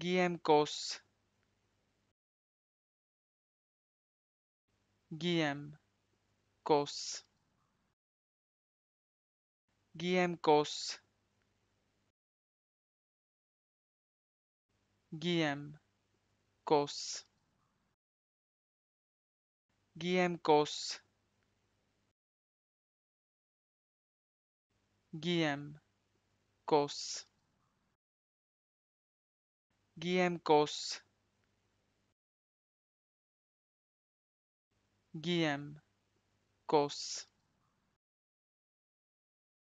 Gm Cos Gm Cos Gm Cos Gm Cos Gm Cos Cos Giemkos. Cos. Giem Cos.